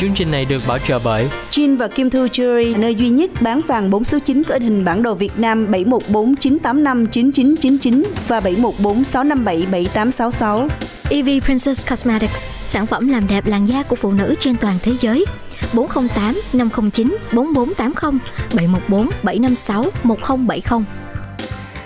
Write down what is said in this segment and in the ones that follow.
Chương trình này được bảo trợ bởi Jin và Kim Thu Jewelry, nơi duy nhất bán vàng 4 số 9 có in hình bản đồ Việt Nam 714 985 9999 và 714 657 7866. EV Princess Cosmetics, sản phẩm làm đẹp làn da của phụ nữ trên toàn thế giới. 408 509 4480 714 756 1070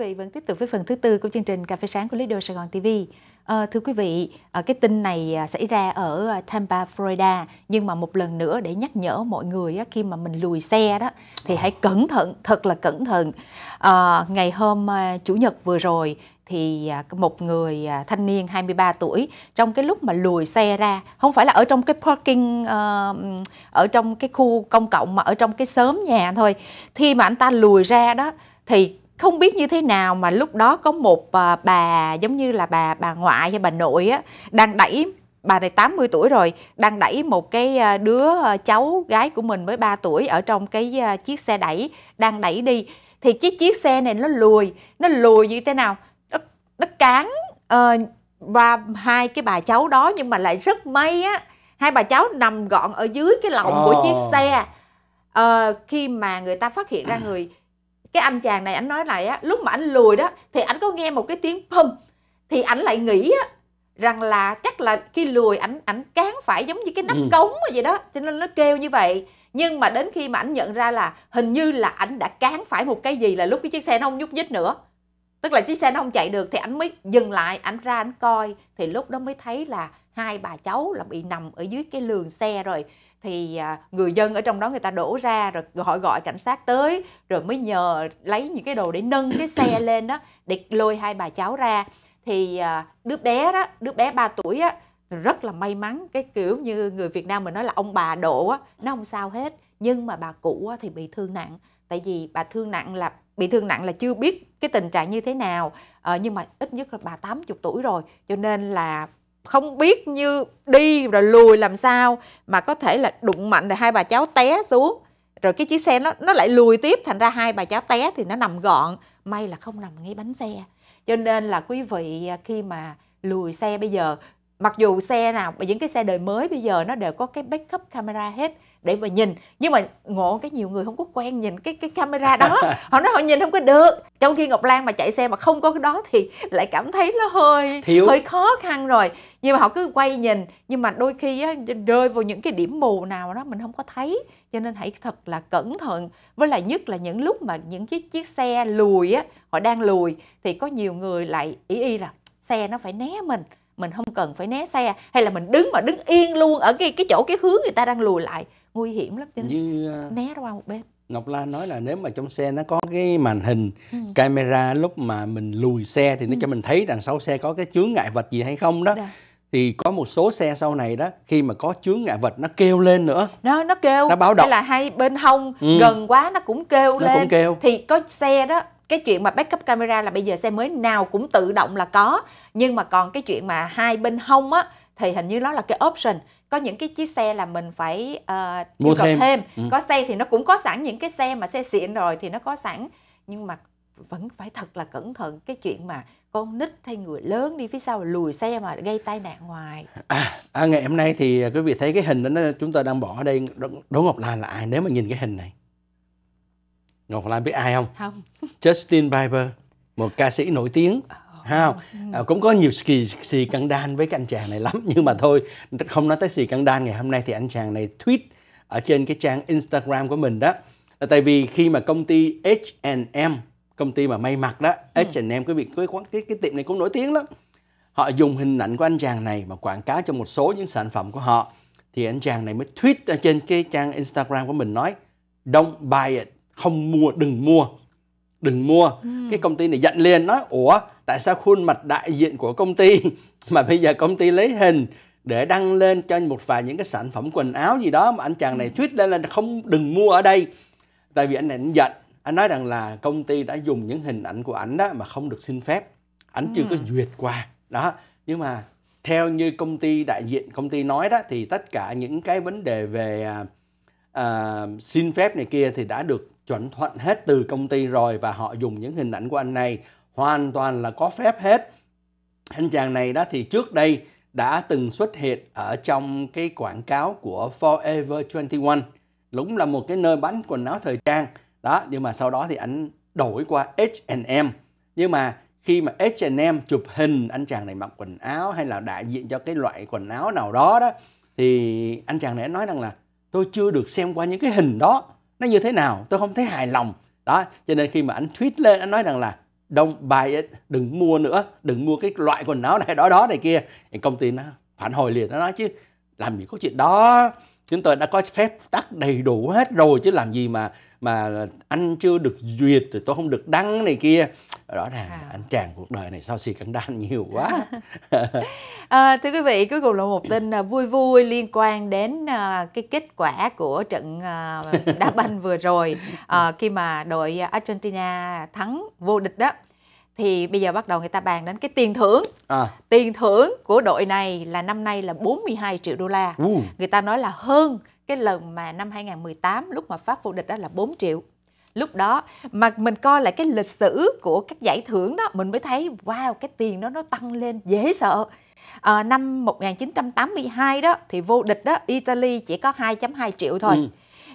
vị vẫn tiếp tục với phần thứ tư của chương trình Cà phê sáng của Lido Sài Gòn TV. À, ờ, thưa quý vị, ờ, cái tin này ờ, xảy ra ở Tampa, Florida, nhưng mà một lần nữa để nhắc nhở mọi người khi mà mình lùi xe đó thì hãy cẩn thận, thật là cẩn thận. À, ngày hôm chủ nhật vừa rồi thì một người thanh niên 23 tuổi trong cái lúc mà lùi xe ra không phải là ở trong cái parking ở trong cái khu công cộng mà ở trong cái xóm nhà thôi khi mà anh ta lùi ra đó thì không biết như thế nào mà lúc đó có một ờ, bà giống như là bà bà ngoại hay bà nội á đang đẩy bà này 80 tuổi rồi đang đẩy một cái ờ, đứa ờ, cháu gái của mình mới 3 tuổi ở trong cái chiếc xe đẩy đang đẩy đi thì cái chiếc xe này nó lùi nó lùi như thế nào nó, nó cán uh, và hai cái bà cháu đó nhưng mà lại rất may á hai bà cháu nằm gọn ở dưới cái lòng oh. của chiếc xe uh, khi mà người ta phát hiện ra người cái anh chàng này anh nói lại á lúc mà anh lùi đó thì anh có nghe một cái tiếng pum thì anh lại nghĩ á rằng là chắc là khi lùi ảnh ảnh cán phải giống như cái nắp ừ. cống vậy đó cho nên nó kêu như vậy nhưng mà đến khi mà ảnh nhận ra là hình như là ảnh đã cán phải một cái gì là lúc cái chiếc xe nó không nhúc nhích nữa tức là chiếc xe nó không chạy được thì ảnh mới dừng lại ảnh ra ảnh coi thì lúc đó mới thấy là hai bà cháu là bị nằm ở dưới cái lường xe rồi thì à, người dân ở trong đó người ta đổ ra rồi họ gọi cảnh sát tới rồi mới nhờ lấy những cái đồ để nâng cái xe lên đó để lôi hai bà cháu ra thì à, đứa bé đó đứa bé 3 tuổi á rất là may mắn cái kiểu như người Việt Nam mình nói là ông bà độ á nó không sao hết nhưng mà bà cụ á, thì bị thương nặng tại vì bà thương nặng là bị thương nặng là chưa biết cái tình trạng như thế nào ờ, nhưng mà ít nhất là bà 80 tuổi rồi cho nên là không biết như đi rồi lùi làm sao mà có thể là đụng mạnh là hai bà cháu té xuống rồi cái chiếc xe nó nó lại lùi tiếp thành ra hai bà cháu té thì nó nằm gọn may là không nằm ngay bánh xe cho nên là quý vị à, khi mà lùi xe bây giờ mặc dù xe nào những cái xe đời mới bây giờ nó đều có cái backup camera hết để mà nhìn nhưng mà ngộ cái nhiều người không có quen nhìn cái cái camera đó họ nói họ nhìn không có được trong khi ngọc lan mà chạy xe mà không có cái đó thì lại cảm thấy nó hơi Thiếu. hơi khó khăn rồi nhưng mà họ cứ quay nhìn nhưng mà đôi khi á, rơi vào những cái điểm mù nào đó mình không có thấy cho nên hãy thật là cẩn thận với lại nhất là những lúc mà những chiếc chiếc xe lùi á họ đang lùi thì có nhiều người lại ý y là xe nó phải né mình mình không cần phải né xe hay là mình đứng mà đứng yên luôn ở cái cái chỗ cái hướng người ta đang lùi lại nguy hiểm lắm cho nên như à, né ra một bên Ngọc Lan nói là nếu mà trong xe nó có cái màn hình ừ. camera lúc mà mình lùi xe thì nó ừ. cho mình thấy đằng sau xe có cái chướng ngại vật gì hay không đó. Đà. Dạ. Thì có một số xe sau này đó khi mà có chướng ngại vật nó kêu lên nữa. Nó nó kêu. Nó báo động. Hay là hay bên hông ừ. gần quá nó cũng kêu nó lên. Cũng kêu. Thì có xe đó cái chuyện mà backup camera là bây giờ xe mới nào cũng tự động là có nhưng mà còn cái chuyện mà hai bên hông á thì hình như đó là cái option có những cái chiếc xe là mình phải uh, mua thêm, thêm. Ừ. có xe thì nó cũng có sẵn những cái xe mà xe xịn rồi thì nó có sẵn nhưng mà vẫn phải thật là cẩn thận cái chuyện mà con nít hay người lớn đi phía sau lùi xe mà gây tai nạn ngoài à, à, ngày hôm nay thì à, quý vị thấy cái hình đó chúng ta đang bỏ ở đây đỗ, ngọc lan là ai nếu mà nhìn cái hình này ngọc lan biết ai không không justin bieber một ca sĩ nổi tiếng ờ không ừ. à, cũng có nhiều xì xì căng đan với cái anh chàng này lắm nhưng mà thôi không nói tới xì căng đan ngày hôm nay thì anh chàng này tweet ở trên cái trang Instagram của mình đó là tại vì khi mà công ty H&M công ty mà may mặc đó H&M cái việc cái, quán cái cái tiệm này cũng nổi tiếng lắm họ dùng hình ảnh của anh chàng này mà quảng cáo cho một số những sản phẩm của họ thì anh chàng này mới tweet ở trên cái trang Instagram của mình nói don't buy it không mua đừng mua đừng mua ừ. cái công ty này giận lên nói ủa tại sao khuôn mặt đại diện của công ty mà bây giờ công ty lấy hình để đăng lên cho một vài những cái sản phẩm quần áo gì đó mà anh chàng này ừ. tweet lên là không đừng mua ở đây tại vì anh này anh giận anh nói rằng là công ty đã dùng những hình ảnh của ảnh đó mà không được xin phép ảnh chưa có ừ. duyệt qua đó nhưng mà theo như công ty đại diện công ty nói đó thì tất cả những cái vấn đề về à, à xin phép này kia thì đã được chuẩn thuận hết từ công ty rồi và họ dùng những hình ảnh của anh này hoàn toàn là có phép hết anh chàng này đó thì trước đây đã từng xuất hiện ở trong cái quảng cáo của Forever 21 đúng là một cái nơi bán quần áo thời trang đó nhưng mà sau đó thì anh đổi qua H&M nhưng mà khi mà H&M chụp hình anh chàng này mặc quần áo hay là đại diện cho cái loại quần áo nào đó đó thì anh chàng này nói rằng là tôi chưa được xem qua những cái hình đó nó như thế nào tôi không thấy hài lòng đó cho nên khi mà anh tweet lên anh nói rằng là don't buy it đừng mua nữa đừng mua cái loại quần áo này đó đó này kia thì công ty nó phản hồi liền nó nói chứ làm gì có chuyện đó chúng tôi đã có phép tắc đầy đủ hết rồi chứ làm gì mà mà anh chưa được duyệt thì tôi không được đăng này kia rõ ràng à. anh chàng cuộc đời này sao xì cánh đan nhiều quá à, thưa quý vị cuối cùng là một tin à, vui vui liên quan đến uh, cái kết quả của trận uh, đá banh vừa rồi uh, khi mà đội Argentina thắng vô địch đó thì bây giờ bắt đầu người ta bàn đến cái tiền thưởng. À. Tiền thưởng của đội này là năm nay là 42 triệu đô la. Uh. Người ta nói là hơn cái lần mà năm 2018 lúc mà Pháp vô địch đó là 4 triệu lúc đó mà mình coi lại cái lịch sử của các giải thưởng đó mình mới thấy wow cái tiền đó nó tăng lên dễ sợ à, năm 1982 đó thì vô địch đó Italy chỉ có 2.2 triệu thôi ừ.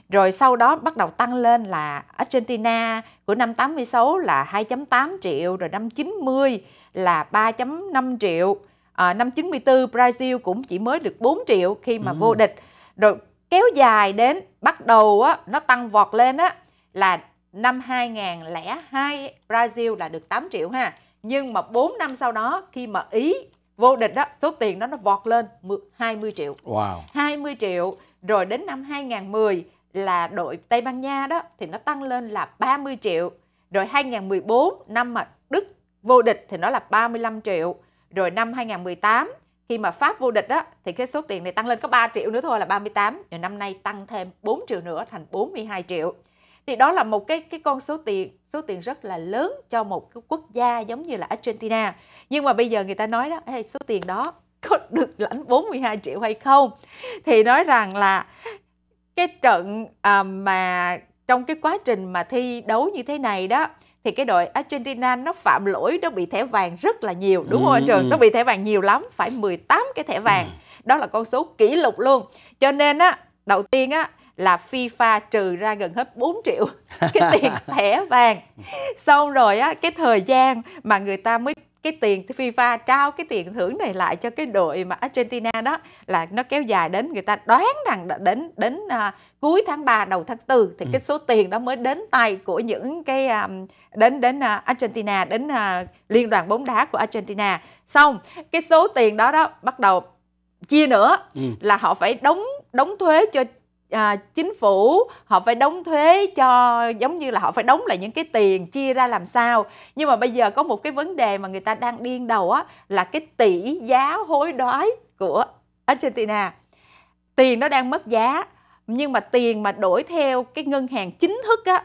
rồi sau đó bắt đầu tăng lên là Argentina của năm 86 là 2.8 triệu rồi năm 90 là 3.5 triệu à, năm 94 Brazil cũng chỉ mới được 4 triệu khi mà ừ. vô địch rồi kéo dài đến bắt đầu á, nó tăng vọt lên á, là năm 2002 Brazil là được 8 triệu ha. Nhưng mà 4 năm sau đó khi mà Ý vô địch đó, số tiền đó nó vọt lên 20 triệu. Wow. 20 triệu rồi đến năm 2010 là đội Tây Ban Nha đó thì nó tăng lên là 30 triệu. Rồi 2014 năm mà Đức vô địch thì nó là 35 triệu. Rồi năm 2018 khi mà Pháp vô địch đó thì cái số tiền này tăng lên có 3 triệu nữa thôi là 38 rồi năm nay tăng thêm 4 triệu nữa thành 42 triệu thì đó là một cái cái con số tiền số tiền rất là lớn cho một cái quốc gia giống như là Argentina nhưng mà bây giờ người ta nói đó hey, số tiền đó có được lãnh 42 triệu hay không thì nói rằng là cái trận à, mà trong cái quá trình mà thi đấu như thế này đó thì cái đội Argentina nó phạm lỗi nó bị thẻ vàng rất là nhiều đúng ừ. không anh Trường nó bị thẻ vàng nhiều lắm phải 18 cái thẻ vàng ừ. đó là con số kỷ lục luôn cho nên á đầu tiên á là FIFA trừ ra gần hết 4 triệu cái tiền thẻ vàng xong rồi á cái thời gian mà người ta mới cái tiền FIFA trao cái tiền thưởng này lại cho cái đội mà Argentina đó là nó kéo dài đến người ta đoán rằng đã đến đến à, cuối tháng 3 đầu tháng 4 thì ừ. cái số tiền đó mới đến tay của những cái à, đến đến à, Argentina đến à, liên đoàn bóng đá của Argentina. Xong cái số tiền đó đó bắt đầu chia nữa ừ. là họ phải đóng đóng thuế cho à, chính phủ họ phải đóng thuế cho giống như là họ phải đóng lại những cái tiền chia ra làm sao nhưng mà bây giờ có một cái vấn đề mà người ta đang điên đầu á là cái tỷ giá hối đoái của Argentina tiền nó đang mất giá nhưng mà tiền mà đổi theo cái ngân hàng chính thức á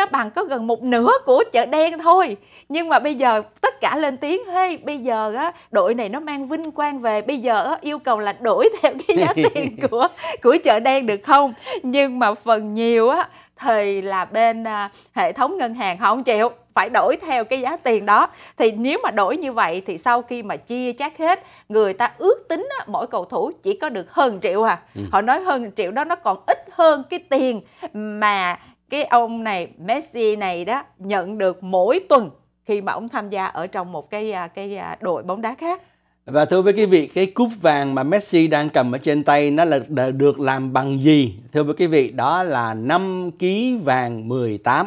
nó bằng có gần một nửa của chợ đen thôi nhưng mà bây giờ tất cả lên tiếng hey bây giờ á đội này nó mang vinh quang về bây giờ á, yêu cầu là đổi theo cái giá tiền của của chợ đen được không nhưng mà phần nhiều á thì là bên à, hệ thống ngân hàng họ không chịu phải đổi theo cái giá tiền đó thì nếu mà đổi như vậy thì sau khi mà chia chác hết người ta ước tính á, mỗi cầu thủ chỉ có được hơn triệu à ừ. họ nói hơn triệu đó nó còn ít hơn cái tiền mà cái ông này Messi này đó nhận được mỗi tuần khi mà ông tham gia ở trong một cái à, cái à, đội bóng đá khác. Và thưa với quý vị, cái cúp vàng mà Messi đang cầm ở trên tay nó là được làm bằng gì? Thưa với quý vị, đó là 5 kg vàng 18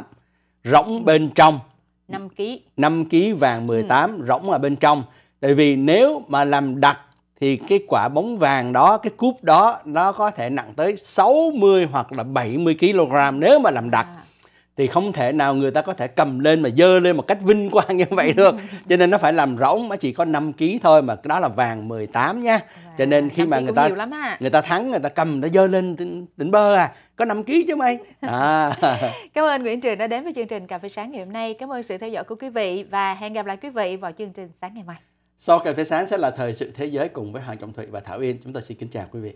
rỗng bên trong. 5 kg. 5 kg vàng 18 ừ. rỗng ở bên trong. Tại vì nếu mà làm đặc thì cái quả bóng vàng đó, cái cúp đó nó có thể nặng tới 60 hoặc là 70 kg nếu mà làm đặc. À. Thì không thể nào người ta có thể cầm lên mà dơ lên một cách vinh quang như vậy được. Cho nên nó phải làm rỗng mà chỉ có 5 kg thôi mà đó là vàng 18 nha. Cho nên khi mà người ta à. người ta thắng người ta cầm người ta dơ lên tỉnh, tỉnh bơ à, có 5 kg chứ mày. À. Cảm ơn Nguyễn Trường đã đến với chương trình Cà phê sáng ngày hôm nay. Cảm ơn sự theo dõi của quý vị và hẹn gặp lại quý vị vào chương trình sáng ngày mai. Sau cà phê sáng sẽ là thời sự thế giới cùng với Hoàng Trọng Thụy và Thảo Yên. Chúng tôi xin kính chào quý vị.